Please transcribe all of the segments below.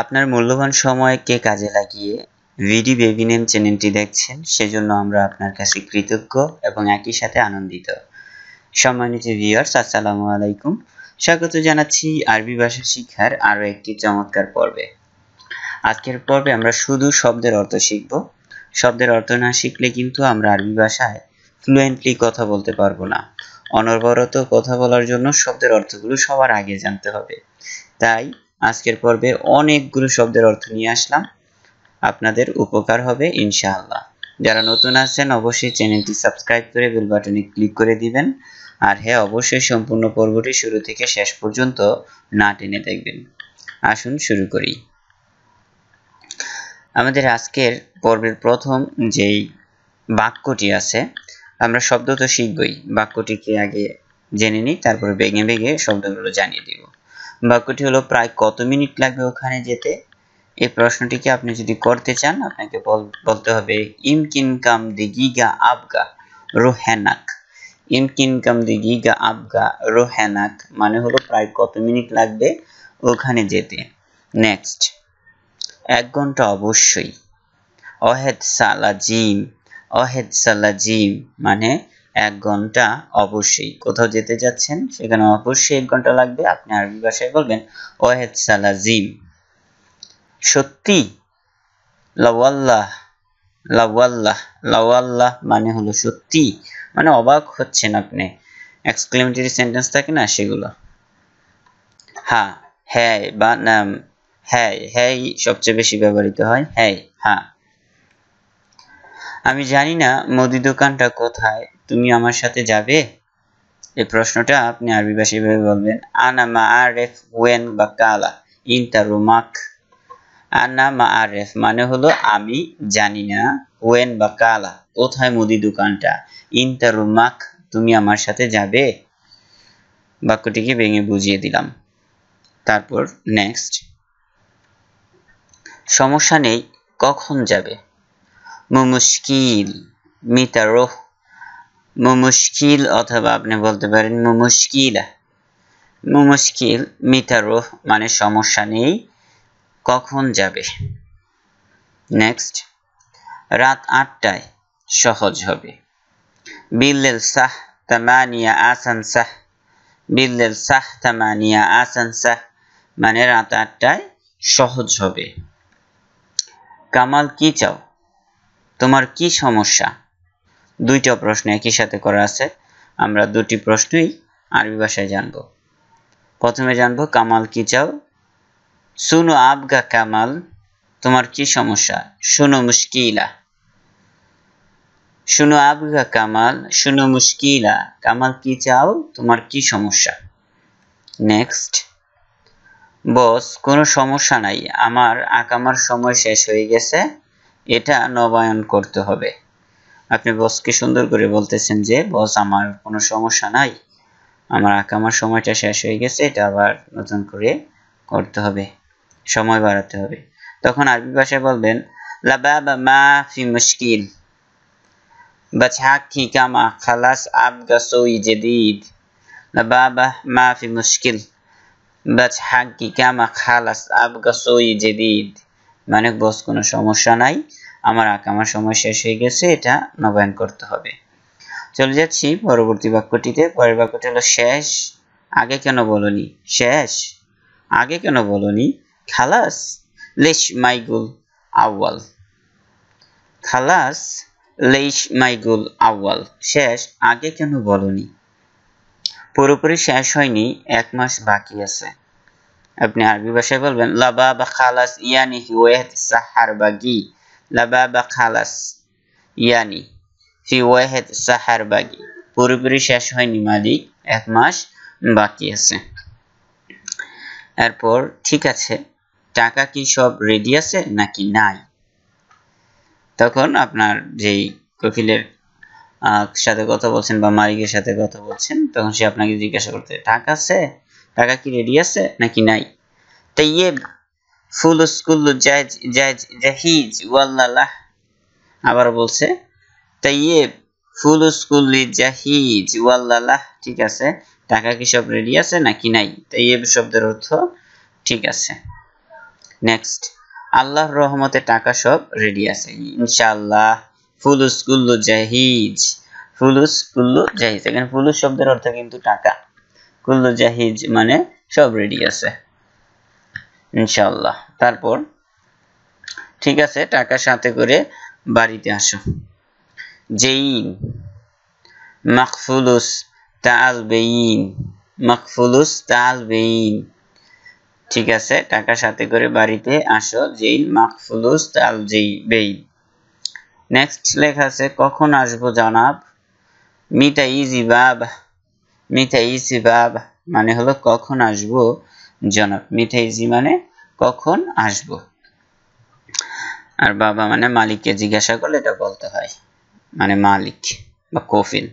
আপনার মূল্যবান সময়কে কাজে লাগিয়ে ভিডি বেবি নেম চ্যানেলটি দেখছেন সেজন্য আমরা আপনার কাছে কৃতজ্ঞ এবং একই সাথে আনন্দিত সম্মানিত ভিউয়ার্স আসসালামু আলাইকুম স্বাগত জানাচ্ছি আরবি ভাষা শিক্ষার আরও একটি চমৎকার পর্বে আজকের পর্বে আমরা শুধু শব্দের অর্থ শিখব শব্দের অর্থ না শিখলে কিন্তু আমরা আরবি ভাষায় ফ্লুয়েন্টলি কথা বলতে পারবো না অনবরত কথা বলার জন্য শব্দের অর্থগুলো সবার আগে জানতে হবে তাই আজকের পর্বে অনেকগুলো শব্দের অর্থ নিয়ে আসলাম আপনাদের উপকার হবে ইনশাআল্লাহ যারা নতুন আছেন অবশ্যই চ্যানেলটি সাবস্ক্রাইব করে বেল বাটনে ক্লিক করে দিবেন আর হ্যাঁ অবশ্যই সম্পূর্ণ পর্বটি শুরু থেকে শেষ পর্যন্ত না টেনে দেখবেন আসুন শুরু করি আমাদের আজকের পর্বের প্রথম যেই বাক্যটি আছে আমরা শব্দ তো শিখবই বাক্যটিকে আগে জেনে নিই তারপরে বেগে বেগে শব্দগুলো জানিয়ে দিব বাক্যটি হলো প্রায় কত মিনিট লাগবে ওখানে যেতে এই প্রশ্নটিকে আপনি যদি করতে চান আপনাকে বলতে হবে কিনকাম দি গিগা আবগা রোহেনাক কিনকাম দি গিগা আবগা রোহেনাক মানে হলো প্রায় কত মিনিট লাগবে ওখানে যেতে নেক্সট এক ঘন্টা অবশ্যই অহেদ সালাজিম অহেদ সালাজিম মানে এক ঘন্টা অবশ্যই কোথাও যেতে যাচ্ছেন সেখানে অবশ্যই এক ঘন্টা লাগবে আপনি আরবি ভাষায় বলবেন ওয়াহেদ সালাজিম সত্যি লাওয়াল্লাহ লাওয়াল্লাহ লাওয়াল্লাহ মানে হলো সত্যি মানে অবাক হচ্ছেন আপনি এক্সক্লেমেটরি সেন্টেন্স থাকে না সেগুলো হ্যাঁ হ্যাঁ বা না হ্যাঁ হ্যাঁ সবচেয়ে বেশি ব্যবহৃত হয় হ্যাঁ হ্যাঁ আমি জানি না মুদি দোকানটা কোথায় তুমি আমার সাথে যাবে এই প্রশ্নটা আপনি আরবি ভাষায় এভাবে বলবেন আনা মা আরেফ ওয়েন বা কালা ইন্টারুমাক আনা মা আরেফ মানে হলো আমি জানি না ওয়েন বা কালা কোথায় মুদি দোকানটা ইন্টারুমাক তুমি আমার সাথে যাবে বাক্যটিকে ভেঙে বুঝিয়ে দিলাম তারপর নেক্সট সমস্যা নেই কখন যাবে মুমুশকিল মিতারোহ মুমুশকিল অথবা আপনি বলতে পারেন মুমুশকিলা মুমুশকিল মিতারোহ মানে সমস্যা নেই কখন যাবে নেক্সট রাত আটটায় সহজ হবে বিল্লেল সাহ তামানিয়া আসান সাহ বিল্লেল সাহ তামানিয়া আসান সাহ মানে রাত আটটায় সহজ হবে কামাল কি চাও তোমার কি সমস্যা দুইটা প্রশ্ন একই সাথে করা আছে আমরা দুটি প্রশ্নই আরবি ভাষায় জানব প্রথমে জানব কামাল কি চাও শুনো আবগা কামাল তোমার কি সমস্যা শুনো মুশকিলা শুনো আবগা কামাল শুনো মুশকিলা কামাল কি চাও তোমার কি সমস্যা নেক্সট বস কোনো সমস্যা নাই আমার আকামার সময় শেষ হয়ে গেছে এটা নবায়ন করতে হবে আপনি বসকে সুন্দর করে বলতেছেন যে বস আমার কোনো সমস্যা নাই আমার আঁকামার সময়টা শেষ হয়ে গেছে এটা আবার নতুন করে করতে হবে সময় বাড়াতে হবে তখন আরবি ভাষায় বলবেন কামা খালাস সই মানে বস কোনো সমস্যা নাই আমার আঁকামার সময় শেষ হয়ে গেছে এটা নবায়ন করতে হবে চলে যাচ্ছি পরবর্তী বাক্যটিতে পরের বাক্যটি হলো শেষ আগে কেন বলনি শেষ আগে কেন বলনি খালাস লেশ মাইগুল আউয়াল খালাস লেশ মাইগুল আউয়াল শেষ আগে কেন বলনি পুরোপুরি শেষ হয়নি এক মাস বাকি আছে আপনি আরবি ভাষায় বলবেন লাবা বা খালাস ইয়ানি ওয়েহত সাহার বাগি লাবা খালাস ইয়ানি ফি ওয়াহেদ সাহার বাগি পুরোপুরি শেষ হয়নি মালিক এক মাস বাকি আছে এরপর ঠিক আছে টাকা কি সব রেডি আছে নাকি নাই তখন আপনার যেই কফিলের সাথে কথা বলছেন বা মালিকের সাথে কথা বলছেন তখন সে আপনাকে জিজ্ঞাসা করতে টাকা আছে টাকা কি রেডি আছে নাকি নাই তাই ইয়ে ফুলুস কুল্লু জাজ জাজ জাহিজ ওয়াল্লাহ আবার বলছে তাইয়ে ফুলুস কুল্লি জাহিজ ওয়াল্লাহ ঠিক আছে টাকা কি সব রেডি আছে নাকি নাই তাই শব্দের অর্থ ঠিক আছে নেক্সট আল্লাহর রহমতে টাকা সব রেডি আছে ইনশাআল্লাহ ফুলুস কুল্লু জাহিজ ফুলুস কুল্লু জাহিজ এখানে ফুলুস শব্দের অর্থ কিন্তু টাকা কুল্লু জাহিজ মানে সব রেডি আছে ইনশাল্লাহ তারপর ঠিক আছে টাকা সাথে করে বাড়িতে আসো জেইন মাকফুলুস তাল বেইন মাকফুলুস তাল বেইন ঠিক আছে টাকা সাথে করে বাড়িতে আসো জেইন মাকফুলুস তাল জেই বেইন নেক্সট লেখা আছে কখন আসবো জানাব মিতা ইজি বাবা মিতা ইজি মানে হলো কখন আসবো জনক মিঠে ইজি মানে কখন আসব আর বাবা মানে মালিককে জিজ্ঞাসা করলে এটা বলতে হয় মানে মালিক বা কফিল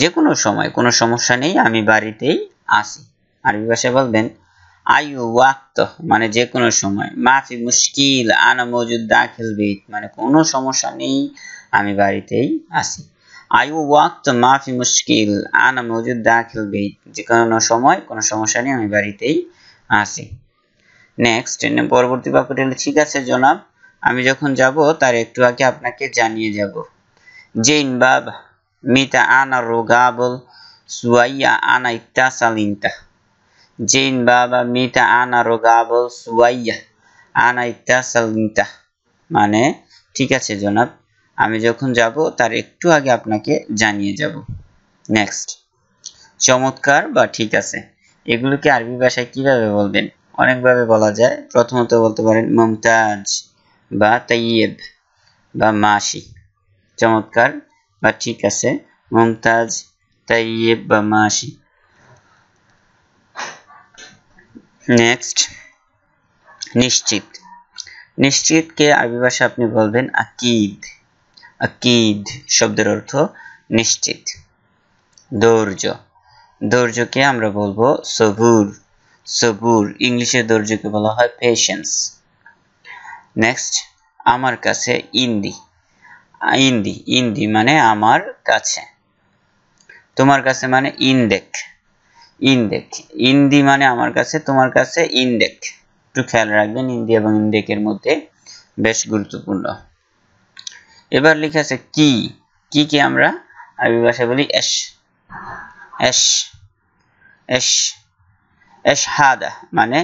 যে কোনো সময় কোনো সমস্যা নেই আমি বাড়িতেই আসি আরবি ভাষায় বলবেন আয়ু ওয়াক্ত মানে যে কোনো সময় মাফি মুশকিল আনা মজুদ দাখিল বিত মানে কোনো সমস্যা নেই আমি বাড়িতেই আসি আই ওয়াক তো মাফি মুশকিল আনা মজুদ দাখিল বেদ যে কোনো সময় কোনো সমস্যা নেই আমি বাড়িতেই আসি নেক্সট পরবর্তী বাক্যটি হলো ঠিক আছে জনাব আমি যখন যাব তার একটু আগে আপনাকে জানিয়ে যাব জেন বাব মিতা আনা রোগাবল সুয়াইয়া আনা ইত্তা সালিন্তা জেইন বাবা মিতা আনা রোগাবল সুয়াইয়া আনা ইত্তা সালিনতা মানে ঠিক আছে জনাব আমি যখন যাব তার একটু আগে আপনাকে জানিয়ে যাব নেক্সট চমৎকার বা ঠিক আছে এগুলোকে আরবি ভাষায় কিভাবে বলবেন অনেকভাবে বলা যায় প্রথমত বলতে পারেন মমতাজ বা তাইয়েব বা মাসি চমৎকার বা ঠিক আছে মমতাজ তাইয়েব বা মাসি নেক্সট নিশ্চিত নিশ্চিতকে আরবি ভাষা আপনি বলবেন আকিদ আকিদ শব্দের অর্থ নিশ্চিত ধৈর্য ধৈর্যকে আমরা বলবো সবুর সবুর ইংলিশে ধৈর্যকে বলা হয় পেশেন্স নেক্সট আমার কাছে ইন্দি ইন্দি ইন্দি মানে আমার কাছে তোমার কাছে মানে ইনডেক ইনডেক ইন্দি মানে আমার কাছে তোমার কাছে ইনডেক একটু খেয়াল রাখবেন ইন্দি এবং ইনডেকের মধ্যে বেশ গুরুত্বপূর্ণ এবার লিখে আছে কি কি কি আমরা আরবি ভাষায় বলি এস এস এস এস হাদা মানে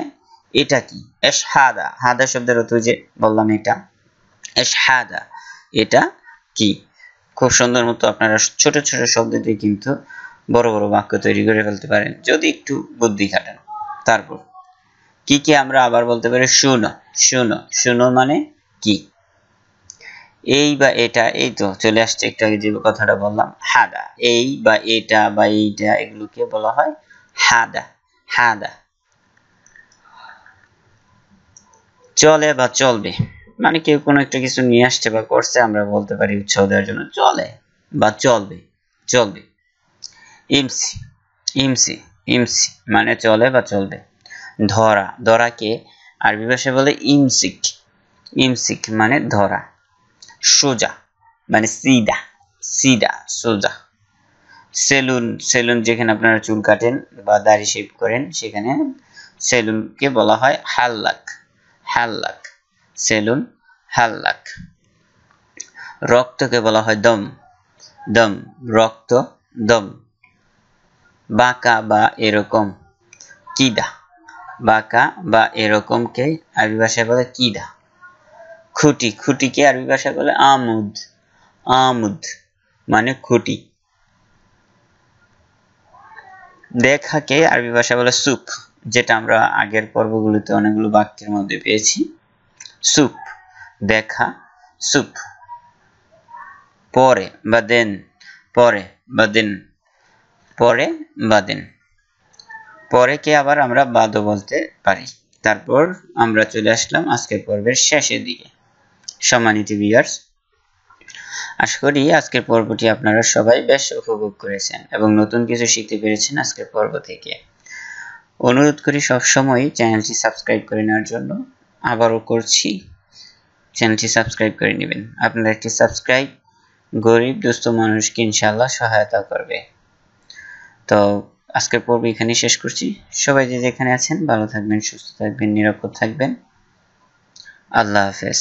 এটা কি এস হাদা হাদা শব্দের অর্থ যে বললাম এটা এস হাদা এটা কি খুব সুন্দর মতো আপনারা ছোট ছোট শব্দ দিয়ে কিন্তু বড় বড় বাক্য তৈরি করে ফেলতে পারেন যদি একটু বুদ্ধি খাটান তারপর কি কি আমরা আবার বলতে পারি শুনো শুনো শুনো মানে কি এই বা এটা এই তো চলে আসছে একটু আগে যে কথাটা বললাম হাদা এই বা এটা বা এইটা এগুলোকে বলা হয় হাদা হাদা চলে বা চলবে মানে কেউ কোনো একটা কিছু নিয়ে আসছে বা করছে আমরা বলতে পারি উৎসাহ দেওয়ার জন্য চলে বা চলবে চলবে ইমসি ইমসি ইমসি মানে চলে বা চলবে ধরা ধরাকে আরবি ভাষায় বলে ইমসিক ইমসিক মানে ধরা সোজা মানে সিদা সিদা সোজা সেলুন সেলুন যেখানে আপনারা চুল কাটেন বা দাড়ি শেপ করেন সেখানে সেলুনকে বলা হয় হাল্লাক হাল্লাক সেলুন হাল্লাক রক্তকে বলা হয় দম দম রক্ত দম বাঁকা বা এরকম কিদা বাঁকা বা এরকমকে আরবি ভাষায় বলে কিদা খুঁটি খুঁটিকে আরবি ভাষা বলে আমুদ আমুদ মানে খুঁটি দেখাকে আরবি ভাষা বলে সুপ যেটা আমরা আগের পর্বগুলিতে অনেকগুলো বাক্যের মধ্যে পেয়েছি সুপ দেখা সুপ পরে বা দেন পরে বা দেন পরে বা দেন পরেকে আবার আমরা বাদও বলতে পারি তারপর আমরা চলে আসলাম আজকের পর্বের শেষের দিকে সম্মানিত ভিউয়ার্স আশা করি আজকের পর্বটি আপনারা সবাই বেশ উপভোগ করেছেন এবং নতুন কিছু শিখতে পেরেছেন আজকের পর্ব থেকে অনুরোধ করি সবসময় চ্যানেলটি সাবস্ক্রাইব করে নেওয়ার জন্য আবারও করছি চ্যানেলটি সাবস্ক্রাইব করে নেবেন আপনারা একটি সাবস্ক্রাইব গরিব দুস্থ মানুষকে ইনশাল্লাহ সহায়তা করবে তো আজকের পর্ব এখানে শেষ করছি সবাই যে যেখানে আছেন ভালো থাকবেন সুস্থ থাকবেন নিরাপদ থাকবেন আল্লাহ হাফেজ